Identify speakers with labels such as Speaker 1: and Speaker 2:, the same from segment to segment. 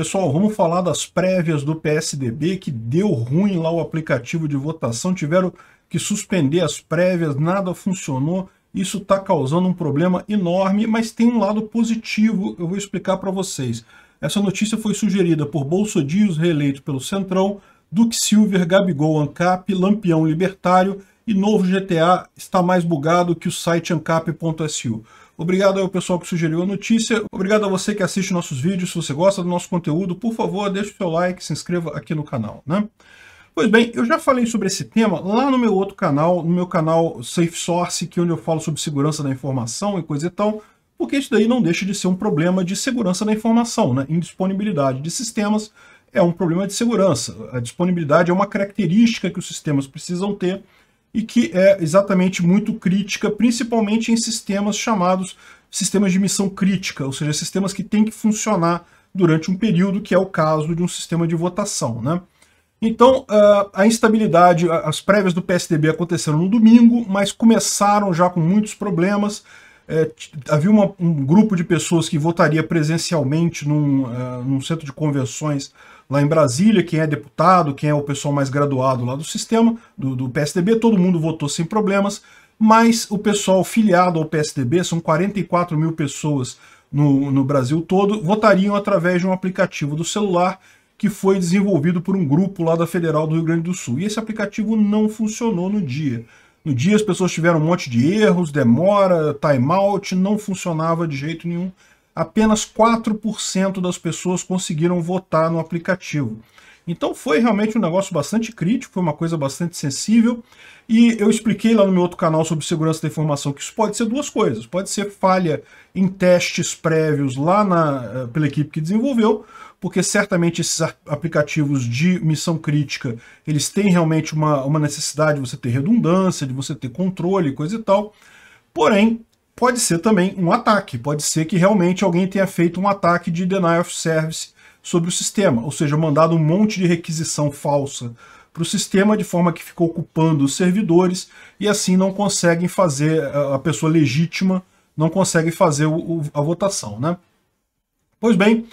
Speaker 1: Pessoal, vamos falar das prévias do PSDB, que deu ruim lá o aplicativo de votação, tiveram que suspender as prévias, nada funcionou, isso está causando um problema enorme, mas tem um lado positivo, eu vou explicar para vocês. Essa notícia foi sugerida por Bolsodias, reeleito pelo Centrão, Duke Silver, Gabigol Ancap, Lampião Libertário e novo GTA está mais bugado que o site ancap.su. Obrigado ao pessoal que sugeriu a notícia. Obrigado a você que assiste nossos vídeos. Se você gosta do nosso conteúdo, por favor, deixe o seu like, se inscreva aqui no canal, né? Pois bem, eu já falei sobre esse tema lá no meu outro canal, no meu canal Safe Source, que é onde eu falo sobre segurança da informação e coisa e tal, porque isso daí não deixa de ser um problema de segurança da informação, né? Indisponibilidade de sistemas é um problema de segurança. A disponibilidade é uma característica que os sistemas precisam ter e que é exatamente muito crítica, principalmente em sistemas chamados sistemas de missão crítica, ou seja, sistemas que têm que funcionar durante um período, que é o caso de um sistema de votação. Né? Então, a instabilidade, as prévias do PSDB aconteceram no domingo, mas começaram já com muitos problemas. É, havia uma, um grupo de pessoas que votaria presencialmente num, é, num centro de convenções lá em Brasília, quem é deputado, quem é o pessoal mais graduado lá do sistema, do, do PSDB, todo mundo votou sem problemas, mas o pessoal filiado ao PSDB, são 44 mil pessoas no, no Brasil todo, votariam através de um aplicativo do celular que foi desenvolvido por um grupo lá da Federal do Rio Grande do Sul. E esse aplicativo não funcionou no dia. No dia as pessoas tiveram um monte de erros, demora, timeout, não funcionava de jeito nenhum apenas 4% das pessoas conseguiram votar no aplicativo. Então foi realmente um negócio bastante crítico, foi uma coisa bastante sensível, e eu expliquei lá no meu outro canal sobre segurança da informação que isso pode ser duas coisas. Pode ser falha em testes prévios lá na, eh, pela equipe que desenvolveu, porque certamente esses aplicativos de missão crítica, eles têm realmente uma, uma necessidade de você ter redundância, de você ter controle, coisa e tal. Porém, pode ser também um ataque. Pode ser que realmente alguém tenha feito um ataque de denial of service sobre o sistema, ou seja, mandado um monte de requisição falsa para o sistema de forma que ficou ocupando os servidores e assim não conseguem fazer a pessoa legítima não consegue fazer o, a votação, né? Pois bem,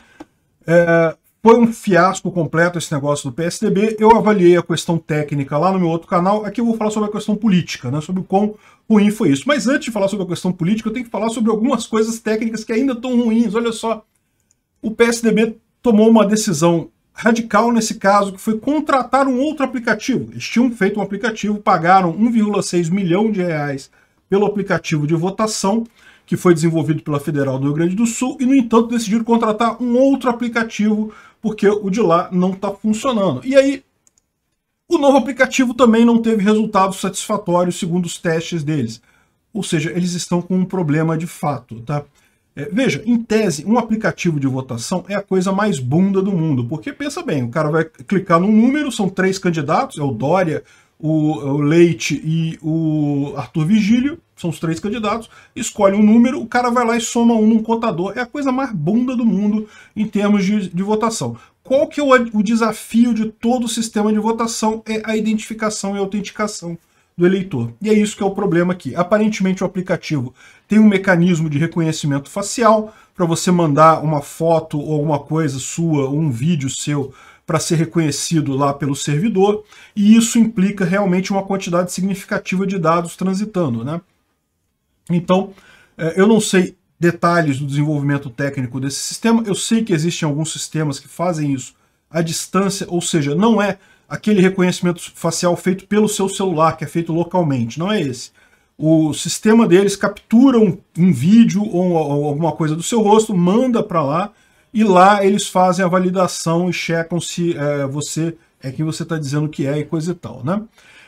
Speaker 1: é, foi um fiasco completo esse negócio do PSDB. Eu avaliei a questão técnica lá no meu outro canal. Aqui eu vou falar sobre a questão política, né? Sobre o quão ruim foi isso. Mas antes de falar sobre a questão política, eu tenho que falar sobre algumas coisas técnicas que ainda estão ruins. Olha só, o PSDB tomou uma decisão radical nesse caso, que foi contratar um outro aplicativo. Eles tinham feito um aplicativo, pagaram 1,6 milhão de reais pelo aplicativo de votação, que foi desenvolvido pela Federal do Rio Grande do Sul, e, no entanto, decidiram contratar um outro aplicativo porque o de lá não está funcionando. E aí, o novo aplicativo também não teve resultados satisfatórios segundo os testes deles. Ou seja, eles estão com um problema de fato, tá? É, veja, em tese, um aplicativo de votação é a coisa mais bunda do mundo, porque pensa bem, o cara vai clicar num número, são três candidatos, é o Dória, o, o Leite e o Arthur Vigílio, são os três candidatos, escolhe um número, o cara vai lá e soma um num contador. É a coisa mais bunda do mundo em termos de, de votação. Qual que é o, o desafio de todo o sistema de votação? É a identificação e autenticação do eleitor. E é isso que é o problema aqui. Aparentemente o aplicativo tem um mecanismo de reconhecimento facial para você mandar uma foto ou alguma coisa sua, ou um vídeo seu para ser reconhecido lá pelo servidor, e isso implica realmente uma quantidade significativa de dados transitando, né? Então, eh, eu não sei detalhes do desenvolvimento técnico desse sistema, eu sei que existem alguns sistemas que fazem isso à distância, ou seja, não é aquele reconhecimento facial feito pelo seu celular, que é feito localmente, não é esse. O sistema deles captura um, um vídeo ou, ou alguma coisa do seu rosto, manda para lá, e lá eles fazem a validação e checam se é, você é quem você está dizendo que é e coisa e tal, né?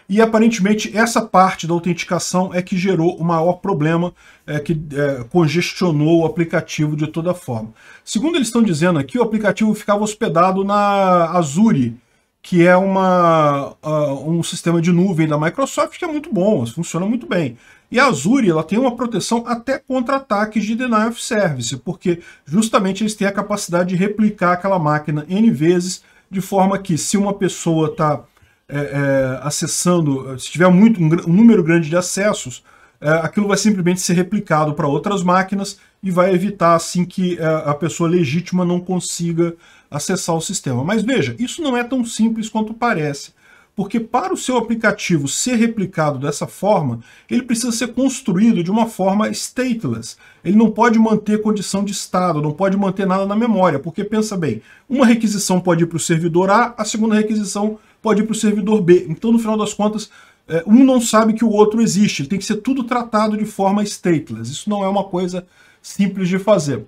Speaker 1: e aparentemente essa parte da autenticação é que gerou o maior problema, é, que é, congestionou o aplicativo de toda forma. Segundo eles estão dizendo aqui, o aplicativo ficava hospedado na Azure, que é uma, uh, um sistema de nuvem da Microsoft que é muito bom, funciona muito bem. E a Azure ela tem uma proteção até contra ataques de denial of service, porque justamente eles têm a capacidade de replicar aquela máquina N vezes, de forma que se uma pessoa está é, é, acessando, se tiver muito, um, um número grande de acessos, é, aquilo vai simplesmente ser replicado para outras máquinas e vai evitar assim que é, a pessoa legítima não consiga acessar o sistema. Mas veja, isso não é tão simples quanto parece, porque para o seu aplicativo ser replicado dessa forma, ele precisa ser construído de uma forma stateless. Ele não pode manter condição de estado, não pode manter nada na memória, porque pensa bem, uma requisição pode ir para o servidor A, a segunda requisição pode ir para o servidor B. Então, no final das contas, é, um não sabe que o outro existe. Ele tem que ser tudo tratado de forma stateless. Isso não é uma coisa simples de fazer.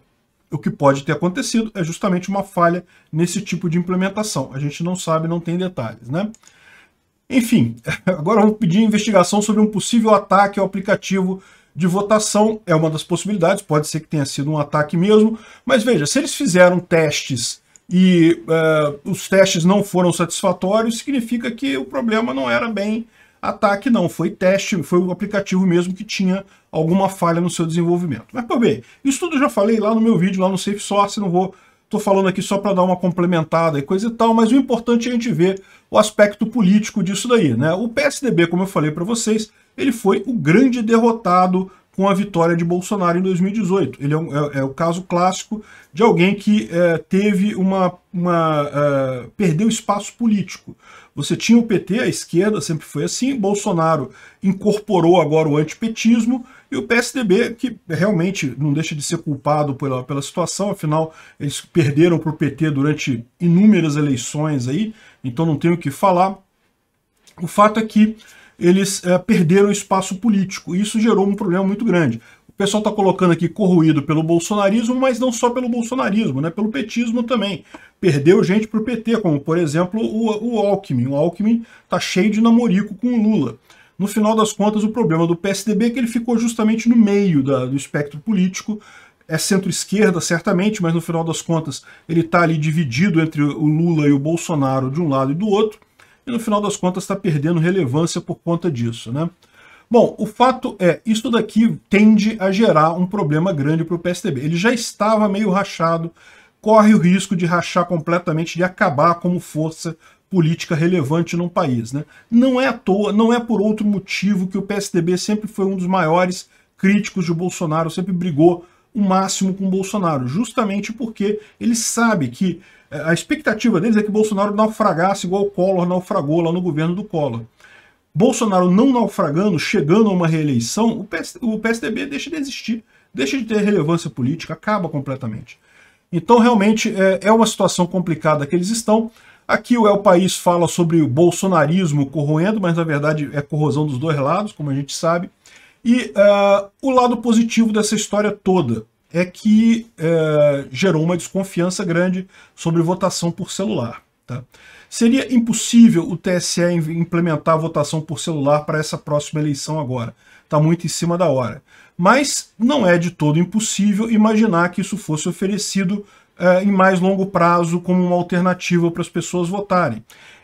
Speaker 1: O que pode ter acontecido é justamente uma falha nesse tipo de implementação. A gente não sabe, não tem detalhes, né? Enfim, agora vamos pedir investigação sobre um possível ataque ao aplicativo de votação. É uma das possibilidades, pode ser que tenha sido um ataque mesmo, mas veja, se eles fizeram testes e uh, os testes não foram satisfatórios, significa que o problema não era bem ataque não, foi teste, foi o aplicativo mesmo que tinha alguma falha no seu desenvolvimento. Mas, pô, bem, isso tudo eu já falei lá no meu vídeo, lá no Safe Source, não vou... estou falando aqui só para dar uma complementada e coisa e tal, mas o importante é a gente ver o aspecto político disso daí, né? O PSDB, como eu falei para vocês, ele foi o grande derrotado com a vitória de Bolsonaro em 2018. Ele é, um, é, é o caso clássico de alguém que é, teve uma. uma uh, perdeu espaço político. Você tinha o PT, a esquerda sempre foi assim, Bolsonaro incorporou agora o antipetismo e o PSDB, que realmente não deixa de ser culpado pela, pela situação, afinal, eles perderam para o PT durante inúmeras eleições aí, então não tem o que falar. O fato é que eles é, perderam espaço político. E isso gerou um problema muito grande. O pessoal está colocando aqui corruído pelo bolsonarismo, mas não só pelo bolsonarismo, né? pelo petismo também. Perdeu gente para o PT, como por exemplo o, o Alckmin. O Alckmin está cheio de namorico com o Lula. No final das contas, o problema do PSDB é que ele ficou justamente no meio da, do espectro político, é centro-esquerda, certamente, mas no final das contas ele está ali dividido entre o Lula e o Bolsonaro de um lado e do outro e no final das contas está perdendo relevância por conta disso, né? Bom, o fato é, isso daqui tende a gerar um problema grande para o PSDB. Ele já estava meio rachado, corre o risco de rachar completamente, de acabar como força política relevante num país. Né? Não é à toa, não é por outro motivo que o PSDB sempre foi um dos maiores críticos de Bolsonaro, sempre brigou o máximo com Bolsonaro, justamente porque ele sabe que eh, a expectativa deles é que Bolsonaro naufragasse igual o Collor naufragou lá no governo do Collor. Bolsonaro não naufragando, chegando a uma reeleição, o, PSDB deixa de existir, deixa de ter relevância política, acaba completamente. Então, realmente, é, é uma situação complicada que eles estão. Aqui o El País fala sobre o bolsonarismo corroendo, mas na verdade é corrosão dos dois lados, como a gente sabe. E uh, o lado positivo dessa história toda é que uh, gerou uma desconfiança grande sobre votação por celular. Tá? Seria impossível o TSE implementar a votação por celular para essa próxima eleição agora. Está muito em cima da hora. Mas não é de todo impossível imaginar que isso fosse oferecido uh, em mais longo prazo como uma alternativa para as pessoas votarem.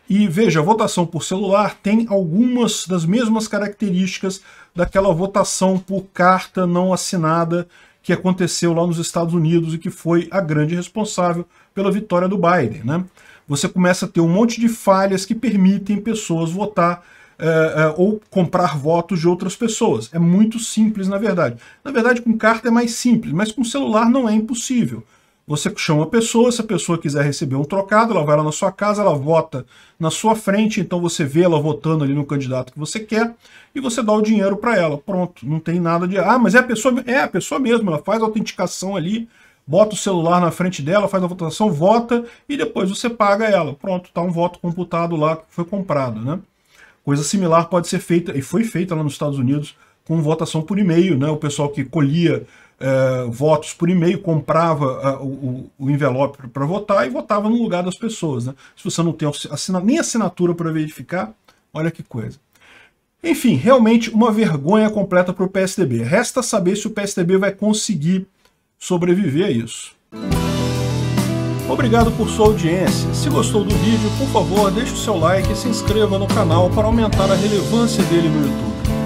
Speaker 1: E veja, a votação por celular tem algumas das mesmas características daquela votação por carta não assinada que aconteceu lá nos Estados Unidos e que foi a grande responsável pela vitória do Biden. Né? Você começa a ter um monte de falhas que permitem pessoas votar eh, eh, ou comprar votos de outras pessoas. É muito simples, na verdade. Na verdade, com carta é mais simples, mas com celular não é impossível. Você chama a pessoa, se a pessoa quiser receber um trocado, ela vai lá na sua casa, ela vota na sua frente, então você vê ela votando ali no candidato que você quer e você dá o dinheiro para ela. Pronto, não tem nada de. Ah, mas é a pessoa, é a pessoa mesmo, ela faz a autenticação ali, bota o celular na frente dela, faz a votação, vota e depois você paga ela. Pronto, tá um voto computado lá que foi comprado, né? Coisa similar pode ser feita, e foi feita lá nos Estados Unidos, com votação por e-mail, né? O pessoal que colhia é, votos por e-mail comprava o, o, envelope para votar e votava no lugar das pessoas, né? Se você não tem assina nem assinatura para verificar, olha que coisa. Enfim, realmente uma vergonha completa para o PSDB. Resta saber se o PSDB vai conseguir sobreviver a isso. Obrigado por sua audiência. Se gostou do vídeo, por favor, deixe o seu like e se inscreva no canal para aumentar a relevância dele no YouTube.